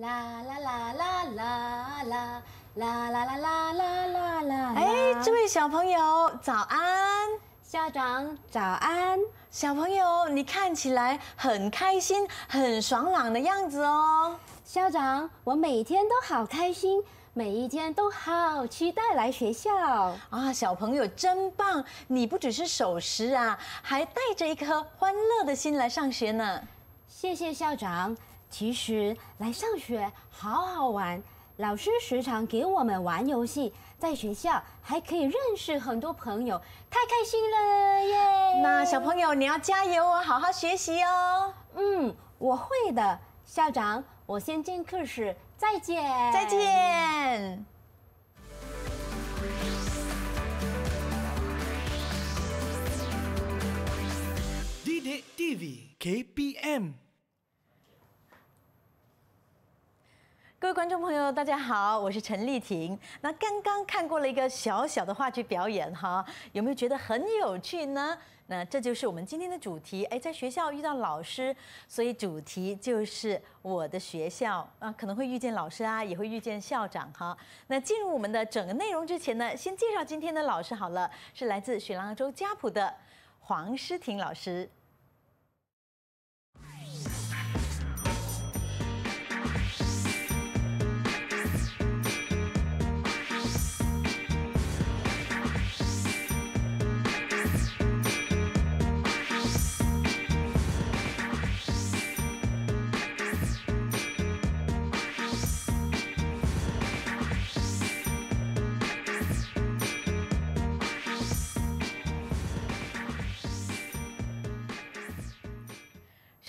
啦啦啦啦啦啦啦啦啦啦啦啦啦！哎，这位小朋友，早安！校长，早安！小朋友，你看起来很开心、很爽朗的样子哦。校长，我每天都好开心，每一天都好期待来学校。啊，小朋友真棒！你不只是守时啊，还带着一颗欢乐的心来上学呢。谢谢校长。其实来上学好好玩，老师时常给我们玩游戏，在学校还可以认识很多朋友，太开心了耶！那小朋友你要加油哦，好好学习哦。嗯，我会的。校长，我先进课室，再见。再见。D D T V K P M。各位观众朋友，大家好，我是陈丽婷。那刚刚看过了一个小小的话剧表演，哈，有没有觉得很有趣呢？那这就是我们今天的主题，哎，在学校遇到老师，所以主题就是我的学校啊，可能会遇见老师啊，也会遇见校长哈。那进入我们的整个内容之前呢，先介绍今天的老师好了，是来自雪浪洲家谱的黄诗婷老师。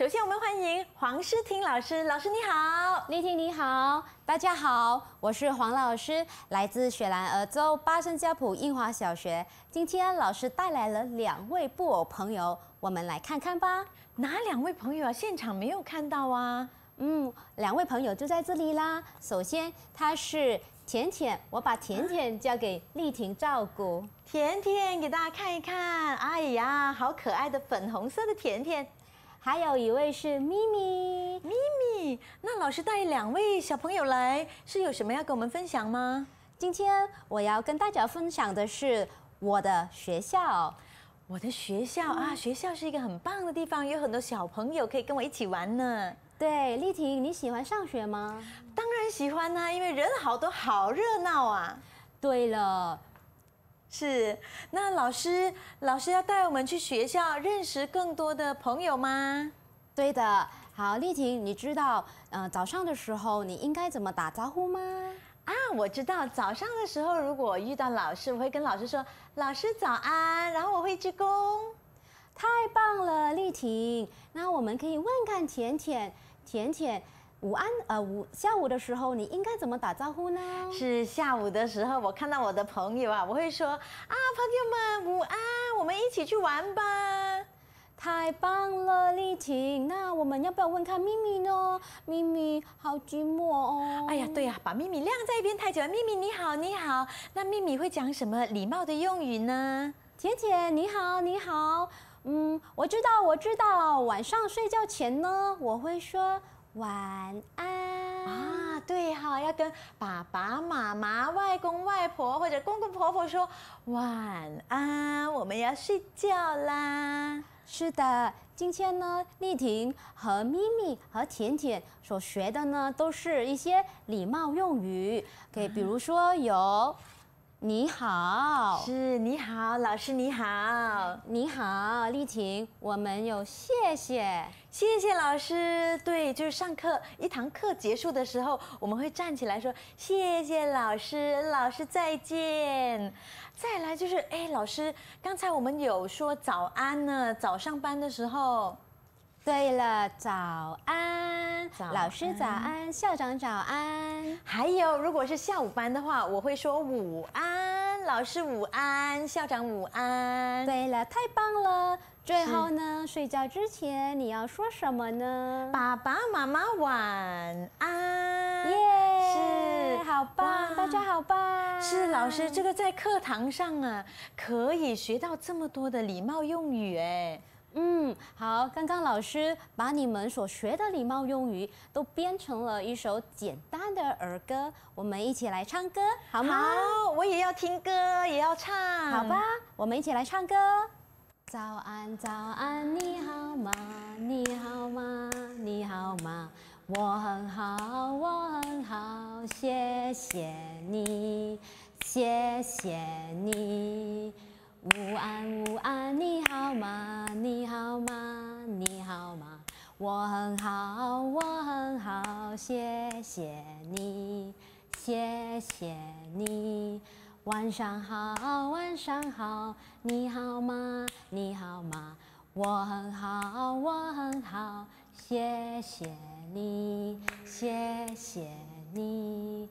首先，我们欢迎黄诗婷老师。老师你好，丽婷你好，大家好，我是黄老师，来自雪兰莪州巴生加普英华小学。今天老师带来了两位布偶朋友，我们来看看吧。哪两位朋友啊？现场没有看到啊？嗯，两位朋友就在这里啦。首先，他是甜甜，我把甜甜交给丽婷照顾。甜甜，给大家看一看。哎呀，好可爱的粉红色的甜甜。还有一位是咪咪，咪咪，那老师带两位小朋友来，是有什么要跟我们分享吗？今天我要跟大家分享的是我的学校，我的学校啊，学校是一个很棒的地方，有很多小朋友可以跟我一起玩呢。对，丽婷，你喜欢上学吗？当然喜欢啦，因为人好多，好热闹啊。对了。是，那老师，老师要带我们去学校认识更多的朋友吗？对的，好，丽婷，你知道，呃，早上的时候你应该怎么打招呼吗？啊，我知道，早上的时候如果遇到老师，我会跟老师说“老师早安”，然后我会鞠躬。太棒了，丽婷，那我们可以问看甜甜，甜甜。午安，呃，午下午的时候你应该怎么打招呼呢？是下午的时候，我看到我的朋友啊，我会说啊，朋友们午安，我们一起去玩吧，太棒了，丽婷。那我们要不要问看咪咪呢？咪咪好寂寞哦。哎呀，对呀，把咪咪晾在一边太久。咪咪你好，你好。那咪咪会讲什么礼貌的用语呢？姐姐你好，你好。嗯，我知道，我知道。晚上睡觉前呢，我会说。晚安啊，对哈，要跟爸爸妈妈、外公外婆或者公公婆婆说晚安，我们要睡觉啦。是的，今天呢，丽婷和咪咪和甜甜所学的呢，都是一些礼貌用语，给比如说有。你好，是你好，老师你好，你好，丽婷，我们有谢谢，谢谢老师，对，就是上课一堂课结束的时候，我们会站起来说谢谢老师，老师再见。再来就是哎，老师，刚才我们有说早安呢，早上班的时候，对了，早安。老师早安，校长早安。还有，如果是下午班的话，我会说午安，老师午安，校长午安。对了，太棒了！最后呢，睡觉之前你要说什么呢？爸爸妈妈晚安。耶，是，好棒！大家好棒！是老师，这个在课堂上啊，可以学到这么多的礼貌用语哎。嗯，好。刚刚老师把你们所学的礼貌用语都编成了一首简单的儿歌，我们一起来唱歌好吗？好，我也要听歌，也要唱，好吧？我们一起来唱歌。早安，早安，你好吗？你好吗？你好吗？我很好，我很好，谢谢你，谢谢你。午安，午安，你好吗？你好吗？你好吗？我很好，我很好，谢谢你，谢谢你。晚上好，晚上好，你好吗？你好吗？我很好，我很好，谢谢你，谢谢你。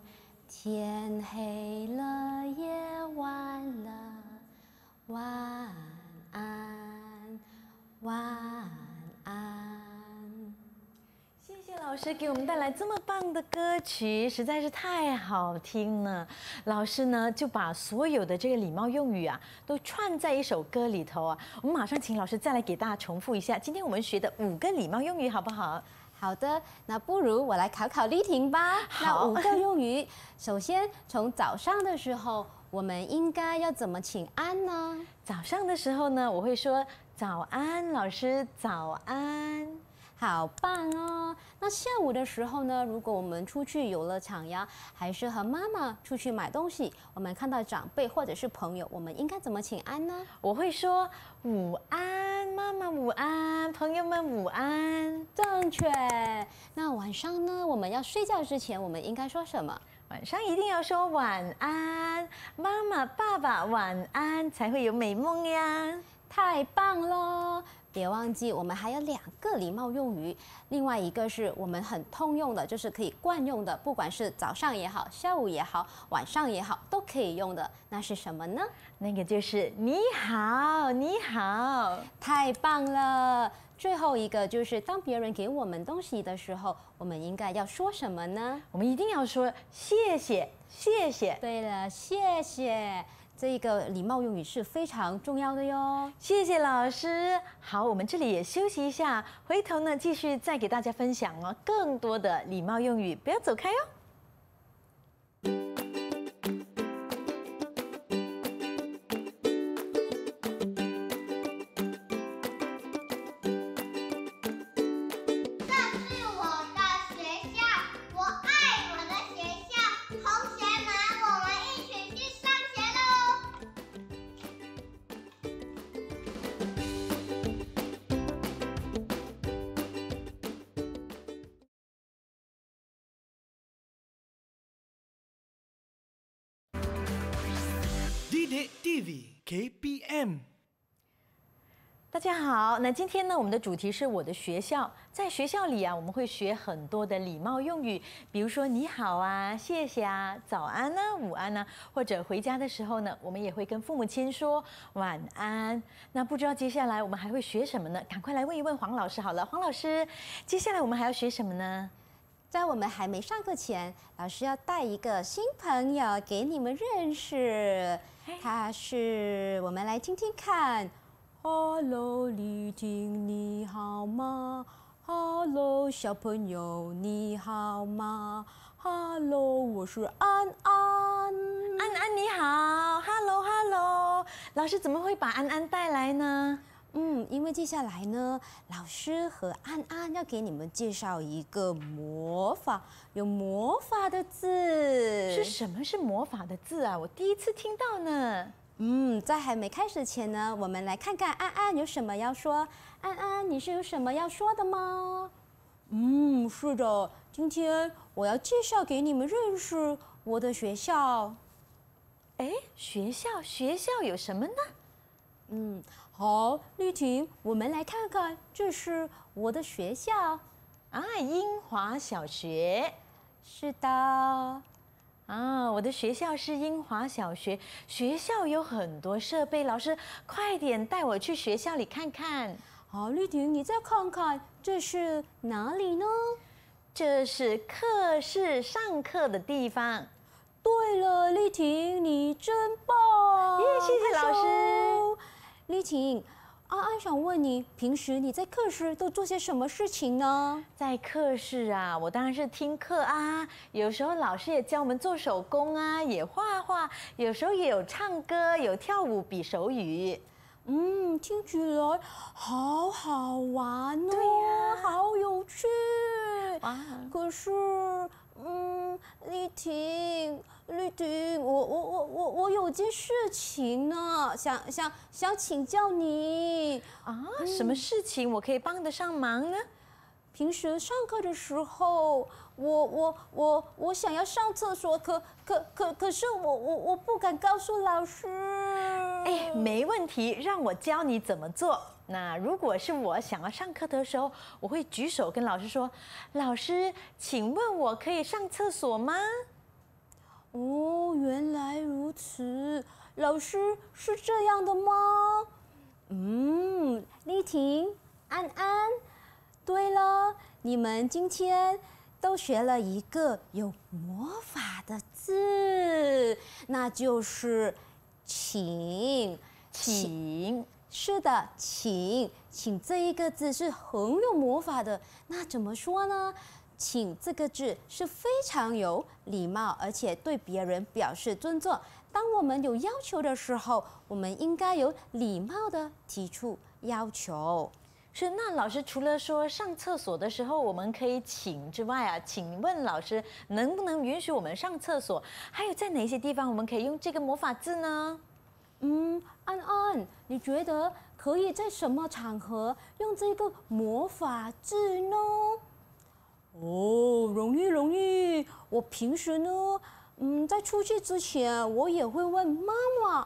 天黑了，夜晚了。晚安，晚安。谢谢老师给我们带来这么棒的歌曲，实在是太好听了。老师呢就把所有的这个礼貌用语啊都串在一首歌里头啊。我们马上请老师再来给大家重复一下今天我们学的五个礼貌用语，好不好？好的，那不如我来考考丽婷吧。那五个用语，首先从早上的时候。我们应该要怎么请安呢？早上的时候呢，我会说早安，老师早安，好棒哦。那下午的时候呢，如果我们出去游乐场呀，还是和妈妈出去买东西，我们看到长辈或者是朋友，我们应该怎么请安呢？我会说午安，妈妈午安，朋友们午安，正确。那晚上呢，我们要睡觉之前，我们应该说什么？晚上一定要说晚安，妈妈、爸爸晚安，才会有美梦呀！太棒喽！别忘记，我们还有两个礼貌用语，另外一个是我们很通用的，就是可以惯用的，不管是早上也好，下午也好，晚上也好，都可以用的。那是什么呢？那个就是你好，你好。太棒了！最后一个就是当别人给我们东西的时候，我们应该要说什么呢？我们一定要说谢谢，谢谢。对了，谢谢。这一个礼貌用语是非常重要的哟。谢谢老师。好，我们这里也休息一下，回头呢继续再给大家分享哦，更多的礼貌用语，不要走开哟。KBM，大家好。那今天呢，我们的主题是我的学校。在学校里啊，我们会学很多的礼貌用语，比如说你好啊、谢谢啊、早安啊、午安啊，或者回家的时候呢，我们也会跟父母亲说晚安。那不知道接下来我们还会学什么呢？赶快来问一问黄老师好了。黄老师，接下来我们还要学什么呢？在我们还没上课前，老师要带一个新朋友给你们认识。他是，我们来听听看。Hello，李婷，你好吗？Hello，小朋友，你好吗？Hello，我是安安。安安，你好。Hello，Hello。老师怎么会把安安带来呢？嗯，因为接下来呢，老师和安安要给你们介绍一个魔法，有魔法的字是什么？是魔法的字啊！我第一次听到呢。嗯，在还没开始前呢，我们来看看安安有什么要说。安安，你是有什么要说的吗？嗯，是的，今天我要介绍给你们认识我的学校。哎，学校，学校有什么呢？嗯。好，丽婷，我们来看看，这是我的学校，啊，英华小学，是的，啊，我的学校是英华小学，学校有很多设备，老师，快点带我去学校里看看。好，丽婷，你再看看，这是哪里呢？这是课室上课的地方。对了，丽婷，你真棒，谢谢老师。丽婷，安安想问你，平时你在课室都做些什么事情呢？在课室啊，我当然是听课啊。有时候老师也教我们做手工啊，也画画。有时候也有唱歌，有跳舞，比手语。嗯，听起来好好玩哦，好有趣。可是。嗯，丽婷，丽婷，我我我我我有件事情呢，想想想请教你啊，什么事情？我可以帮得上忙呢？平时上课的时候，我我我我想要上厕所，可可可可是我我我不敢告诉老师。哎，没问题，让我教你怎么做。那如果是我想要上课的时候，我会举手跟老师说：“老师，请问我可以上厕所吗？”哦，原来如此，老师是这样的吗？嗯，丽婷、安安，对了，你们今天都学了一个有魔法的字，那就是。请，请是的，请请这一个字是很有魔法的。那怎么说呢？请这个字是非常有礼貌，而且对别人表示尊重。当我们有要求的时候，我们应该有礼貌的提出要求。是，那老师除了说上厕所的时候我们可以请之外啊，请问老师能不能允许我们上厕所？还有在哪些地方我们可以用这个魔法字呢？嗯，安安，你觉得可以在什么场合用这个魔法字呢？哦，容易容易，我平时呢，嗯，在出去之前我也会问妈妈，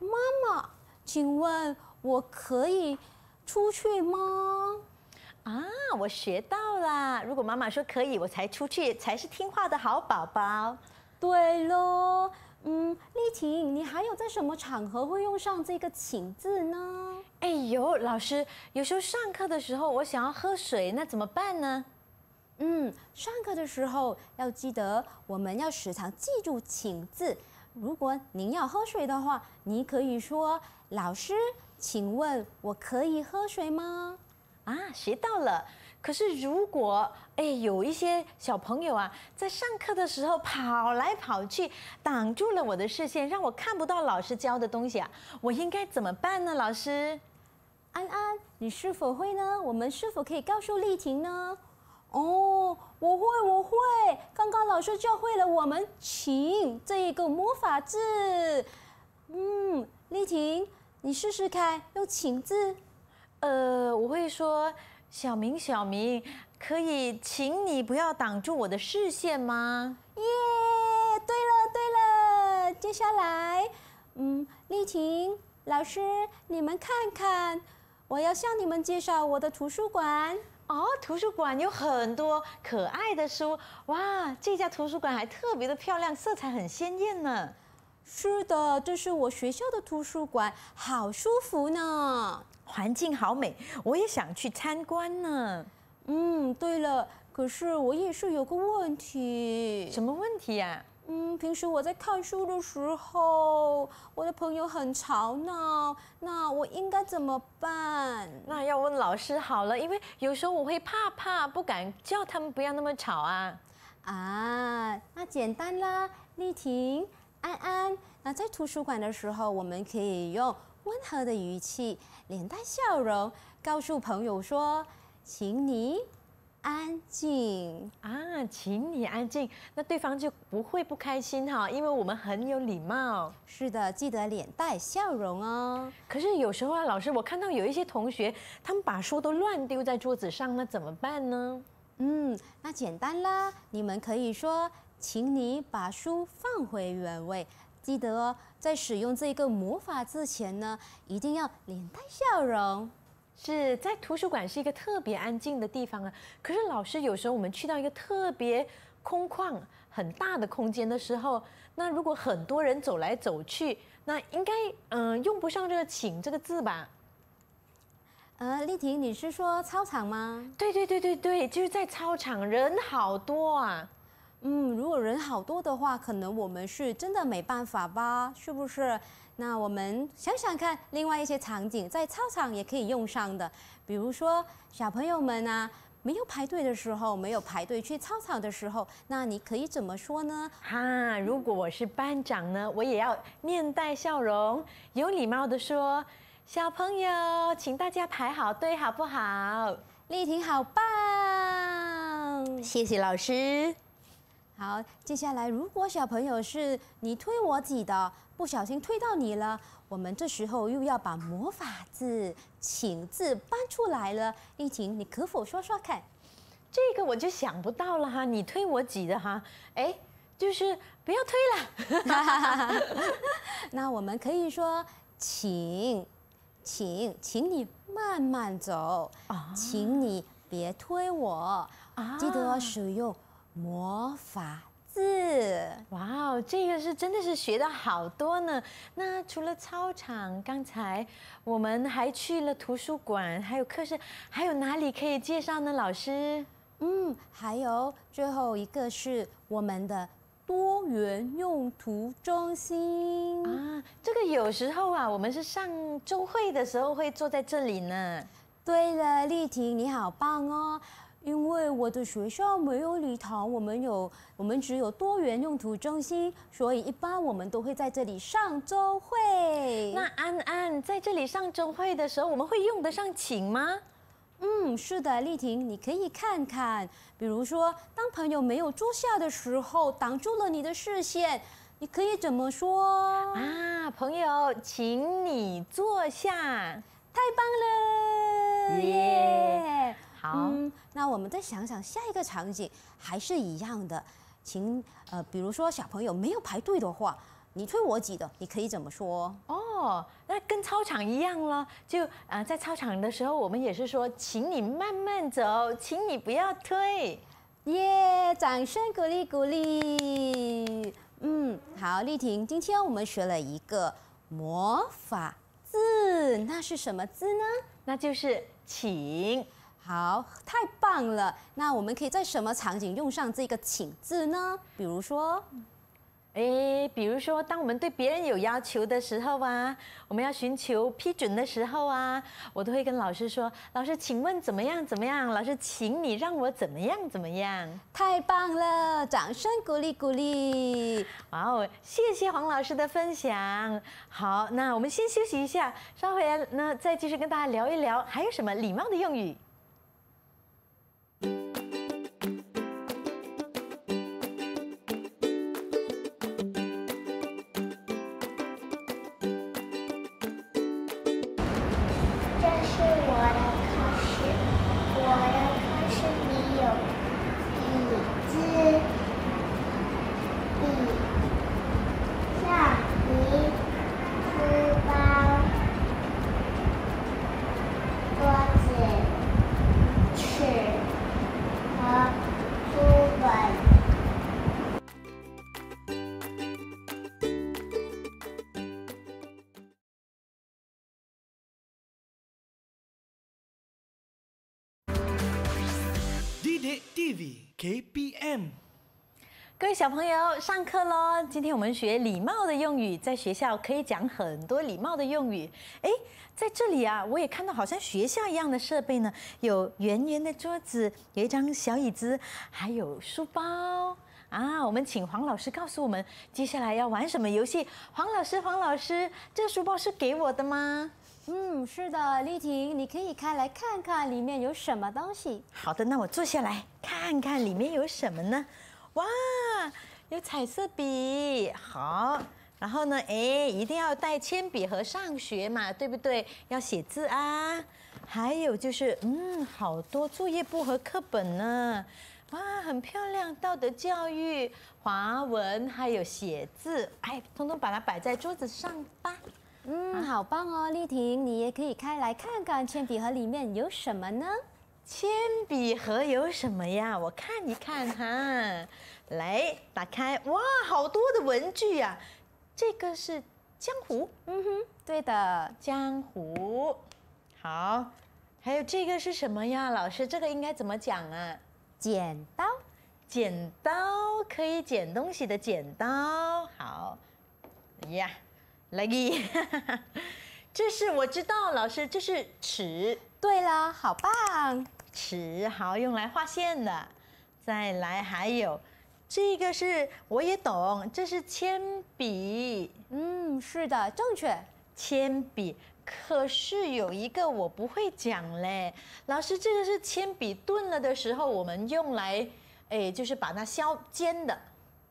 妈妈，请问我可以。出去吗？啊，我学到了。如果妈妈说可以，我才出去，才是听话的好宝宝。对喽。嗯，丽婷，你还有在什么场合会用上这个请字呢？哎呦，老师，有时候上课的时候我想要喝水，那怎么办呢？嗯，上课的时候要记得，我们要时常记住请字。如果您要喝水的话，你可以说老师。请问我可以喝水吗？啊，学到了？可是如果哎，有一些小朋友啊，在上课的时候跑来跑去，挡住了我的视线，让我看不到老师教的东西啊，我应该怎么办呢？老师，安安，你是否会呢？我们是否可以告诉丽婷呢？哦，我会，我会。刚刚老师教会了我们，请这一个魔法字。嗯，丽婷。你试试看用请字，呃，我会说小明小明，可以请你不要挡住我的视线吗？耶，对了对了，接下来，嗯，丽婷老师，你们看看，我要向你们介绍我的图书馆。哦，图书馆有很多可爱的书，哇，这家图书馆还特别的漂亮，色彩很鲜艳呢。是的，这是我学校的图书馆，好舒服呢，环境好美，我也想去参观呢。嗯，对了，可是我也是有个问题。什么问题呀？嗯，平时我在看书的时候，我的朋友很吵闹，那我应该怎么办？那要问老师好了，因为有时候我会怕怕，不敢叫他们不要那么吵啊。啊，那简单啦，丽婷。安安，那在图书馆的时候，我们可以用温和的语气，脸带笑容，告诉朋友说：“请你安静啊，请你安静。”那对方就不会不开心哈，因为我们很有礼貌。是的，记得脸带笑容哦。可是有时候啊，老师，我看到有一些同学，他们把书都乱丢在桌子上，那怎么办呢？嗯，那简单啦，你们可以说。请你把书放回原位，记得哦。在使用这个魔法之前呢，一定要脸带笑容。是在图书馆是一个特别安静的地方啊。可是老师，有时候我们去到一个特别空旷、很大的空间的时候，那如果很多人走来走去，那应该嗯用不上这个“请”这个字吧？呃，丽婷，你是说操场吗？对对对对对，就是在操场，人好多啊。嗯，如果人好多的话，可能我们是真的没办法吧？是不是？那我们想想看，另外一些场景在操场也可以用上的，比如说小朋友们啊，没有排队的时候，没有排队去操场的时候，那你可以怎么说呢？哈，如果我是班长呢，我也要面带笑容，有礼貌的说：“小朋友，请大家排好队，好不好？”丽婷好棒，谢谢老师。好，接下来如果小朋友是你推我挤的，不小心推到你了，我们这时候又要把魔法字“请”字搬出来了。丽婷，你可否说说看？这个我就想不到了哈，你推我挤的哈，哎，就是不要推了。那我们可以说“请，请，请你慢慢走，请你别推我”，记得使用。魔法字，哇哦，这个是真的是学到好多呢。那除了操场，刚才我们还去了图书馆，还有课室，还有哪里可以介绍呢？老师，嗯，还有最后一个是我们的多元用途中心啊。这个有时候啊，我们是上周会的时候会坐在这里呢。对了，丽婷，你好棒哦。因为我的学校没有礼堂，我们有，我们只有多元用途中心，所以一般我们都会在这里上周会。那安安在这里上周会的时候，我们会用得上请吗？嗯，是的，丽婷，你可以看看，比如说当朋友没有坐下的时候，挡住了你的视线，你可以怎么说？啊，朋友，请你坐下。太棒了，耶！好，那我们再想想下一个场景，还是一样的，请呃，比如说小朋友没有排队的话，你推我挤的，你可以怎么说？哦，那跟操场一样了，就啊，在操场的时候，我们也是说，请你慢慢走，请你不要推。耶，掌声鼓励鼓励。嗯，好，丽婷，今天我们学了一个魔法字，那是什么字呢？那就是请。好，太棒了！那我们可以在什么场景用上这个“请”字呢？比如说，哎，比如说，当我们对别人有要求的时候啊，我们要寻求批准的时候啊，我都会跟老师说：“老师，请问怎么样？怎么样？老师，请你让我怎么样？怎么样？”太棒了！掌声鼓励鼓励！哇哦，谢谢黄老师的分享。好，那我们先休息一下，稍回来呢再继续跟大家聊一聊，还有什么礼貌的用语。小朋友上课喽！今天我们学礼貌的用语，在学校可以讲很多礼貌的用语。哎，在这里啊，我也看到好像学校一样的设备呢，有圆圆的桌子，有一张小椅子，还有书包啊。我们请黄老师告诉我们接下来要玩什么游戏。黄老师，黄老师，这书包是给我的吗？嗯，是的，丽婷，你可以开来看看里面有什么东西。好的，那我坐下来看看里面有什么呢？哇，有彩色笔，好。然后呢，哎，一定要带铅笔盒上学嘛，对不对？要写字啊。还有就是，嗯，好多作业簿和课本呢。哇，很漂亮，道德教育、华文还有写字，哎，通通把它摆在桌子上吧。嗯，好棒哦，丽婷，你也可以开来看看铅笔盒里面有什么呢？铅笔盒有什么呀？我看一看哈，来打开哇，好多的文具呀！这个是江湖，嗯哼，对的江湖。好，还有这个是什么呀？老师，这个应该怎么讲啊？剪刀，剪刀可以剪东西的剪刀。好，呀，来给，这是我知道老师，这是尺。对了，好棒。尺，好用来画线的。再来，还有这个是我也懂，这是铅笔。嗯，是的，正确，铅笔。可是有一个我不会讲嘞，老师，这个是铅笔钝了的时候，我们用来，哎，就是把它削尖的。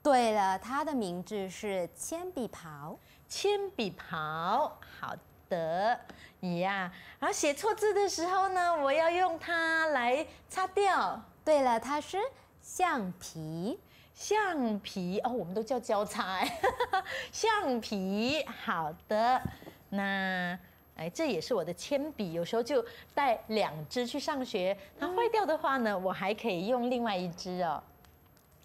对了，它的名字是铅笔刨。铅笔刨，好。得，你呀，然后写错字的时候呢，我要用它来擦掉。对了，它是橡皮，橡皮哦，我们都叫胶擦。橡皮，好的。那，哎，这也是我的铅笔，有时候就带两支去上学。它坏掉的话呢，我还可以用另外一支哦。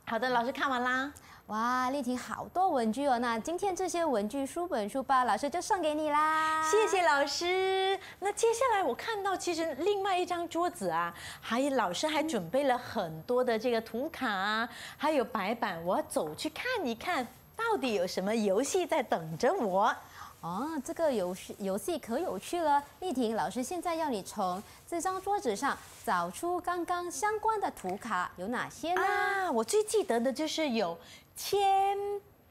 好的，老师看完啦。哇，丽婷好多文具哦！那今天这些文具、书本、书包，老师就送给你啦。谢谢老师。那接下来我看到，其实另外一张桌子啊，还有老师还准备了很多的这个图卡，还有白板。我走去看一看，到底有什么游戏在等着我。哦，这个游戏游戏可有趣了。丽婷老师，现在要你从这张桌子上找出刚刚相关的图卡有哪些呢？啊，我最记得的就是有铅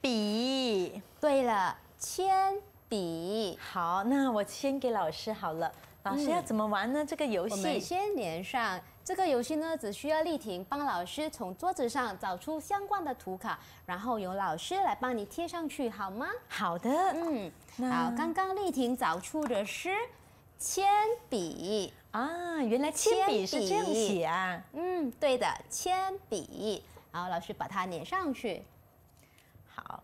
笔。对了，铅笔。好，那我先给老师好了。老师要怎么玩呢？这个游戏先连上。这个游戏呢，只需要丽婷帮老师从桌子上找出相关的图卡，然后由老师来帮你贴上去，好吗？好的，嗯。好，刚刚丽婷找出的是铅笔啊，原来铅笔是这样写啊。嗯，对的，铅笔。好，老师把它粘上去。好，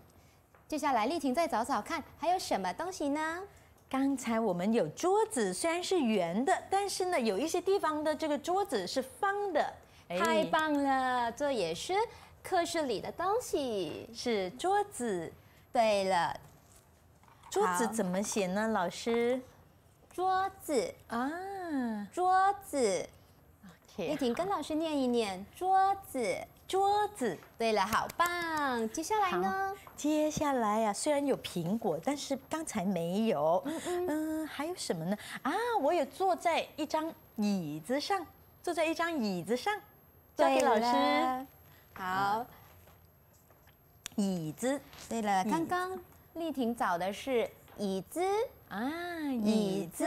接下来丽婷再找找看，还有什么东西呢？刚才我们有桌子，虽然是圆的，但是呢，有一些地方的这个桌子是方的。太棒了，这也是课室里的东西，是桌子。对了，桌子怎么写呢？老师，桌子啊，桌子。叶婷跟老师念一念，桌子。桌子，对了，好棒。接下来呢？接下来呀，虽然有苹果，但是刚才没有。嗯嗯嗯，还有什么呢？啊，我也坐在一张椅子上，坐在一张椅子上。交给老师。好，椅子。对了，刚刚丽婷找的是椅子。啊，椅子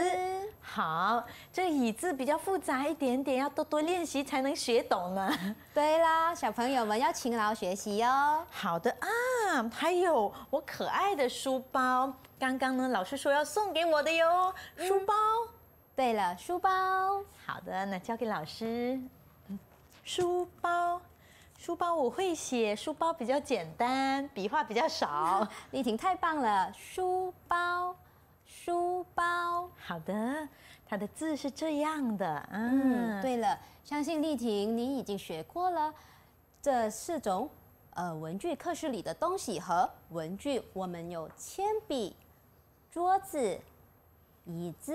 好，这椅子比较复杂一点点，要多多练习才能学懂呢。对啦，小朋友们要勤劳学习哟。好的啊，还有我可爱的书包，刚刚呢老师说要送给我的哟。书包，对了，书包。好的，那交给老师。书包，书包我会写，书包比较简单，笔画比较少。丽 婷太棒了，书包。书包，好的，它的字是这样的，嗯，对了，相信丽婷你已经学过了这四种，呃，文具课室里的东西和文具，我们有铅笔、桌子、椅子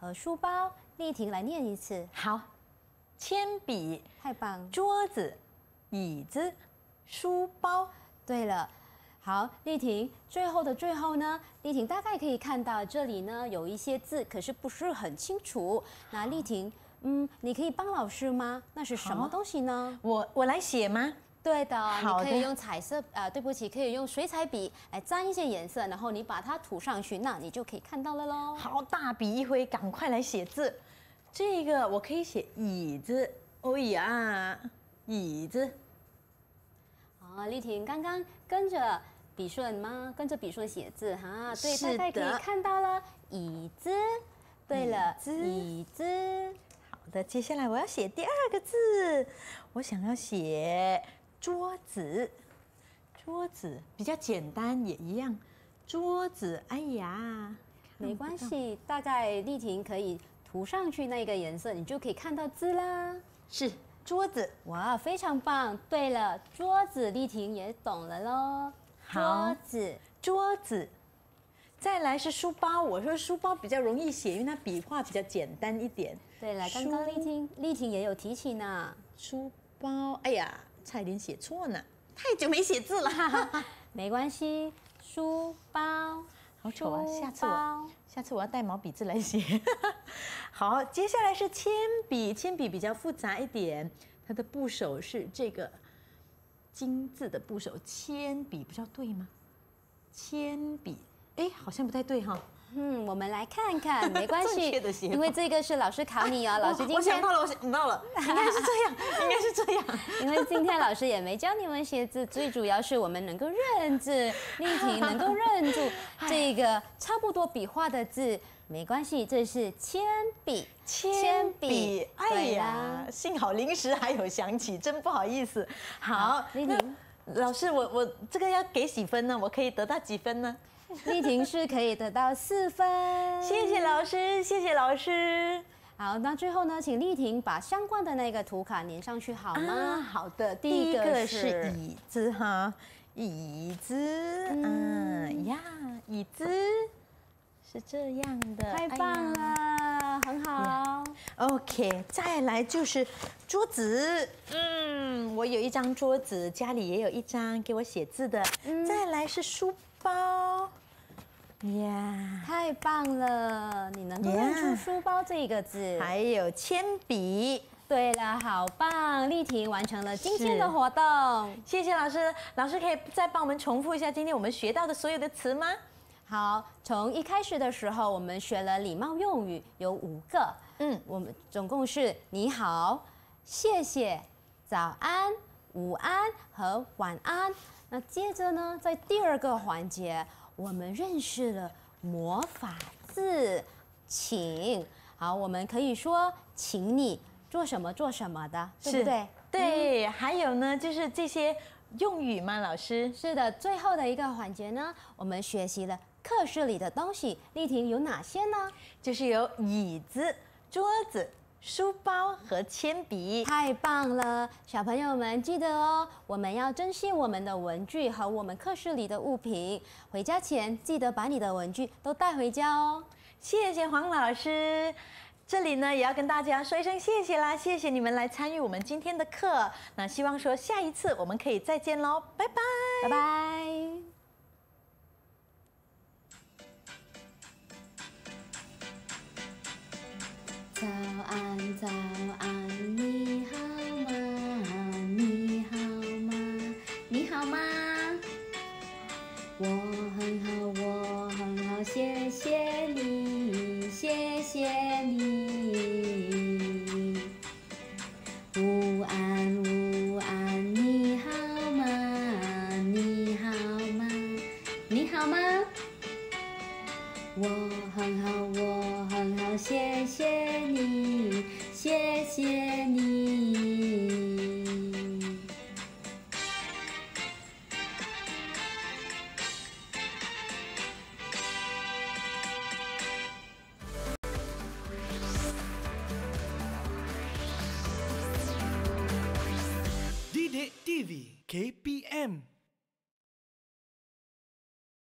和书包。丽婷来念一次，好，铅笔，太棒，桌子、椅子、书包，对了。好，丽婷，最后的最后呢，丽婷大概可以看到这里呢有一些字，可是不是很清楚。那丽婷，嗯，你可以帮老师吗？那是什么东西呢？我我来写吗？对的，你可以用彩色，呃，对不起，可以用水彩笔来沾一些颜色，然后你把它涂上去，那你就可以看到了喽。好，大笔一挥，赶快来写字。这个我可以写椅子，哦呀，椅子。好，丽婷刚刚跟着。笔顺吗？跟着笔顺写字哈。对，大家可以看到了。椅子，对了，椅子。好的，接下来我要写第二个字，我想要写桌子。桌子比较简单，也一样。桌子，哎呀，没关系，大概丽婷可以涂上去那个颜色，你就可以看到字啦。是桌子，哇，非常棒。对了，桌子，丽婷也懂了喽。桌子，桌子，再来是书包。我说书包比较容易写，因为它笔画比较简单一点。对，了，刚刚丽婷，丽婷也有提起呢。书包，哎呀，差点写错呢，太久没写字了。没关系，书包，好丑啊！下次我，下次我要带毛笔字来写。好，接下来是铅笔，铅笔比较复杂一点，它的部首是这个。金字的部首，铅笔不叫对吗？铅笔，哎，好像不太对哈。嗯，我们来看看，没关系，因为这个是老师考你哦，老师今天我想到了，我想到了，应该是这样，应该是这样。因为今天老师也没教你们写字，最主要是我们能够认字，丽婷能够认住这个差不多笔画的字。没关系，这是铅笔，铅笔。哎呀，幸好临时还有想起，真不好意思。好，丽婷，老师，我我这个要给几分呢？我可以得到几分呢？丽婷是可以得到四分。谢谢老师，谢谢老师。好，那最后呢，请丽婷把相关的那个图卡粘上去好吗？好的，第一个是椅子哈，椅子，嗯呀，椅子。是这样的，太棒了，很好。OK，再来就是桌子，嗯，我有一张桌子，家里也有一张给我写字的。再来是书包，呀，太棒了，你能够认出书包这一个字。还有铅笔，对了，好棒，丽婷完成了今天的活动，谢谢老师。老师可以再帮我们重复一下今天我们学到的所有的词吗？好，从一开始的时候，我们学了礼貌用语，有五个。嗯，我们总共是你好、谢谢、早安、午安和晚安。那接着呢，在第二个环节，我们认识了魔法字，请。好，我们可以说请你做什么做什么的，对不对？对，还有呢，就是这些用语吗？老师。是的，最后的一个环节呢，我们学习了。课室里的东西，丽婷有哪些呢？就是有椅子、桌子、书包和铅笔。太棒了，小朋友们记得哦，我们要珍惜我们的文具和我们课室里的物品。回家前记得把你的文具都带回家哦。谢谢黄老师，这里呢也要跟大家说一声谢谢啦，谢谢你们来参与我们今天的课。那希望说下一次我们可以再见喽，拜拜，拜拜。早安，早安。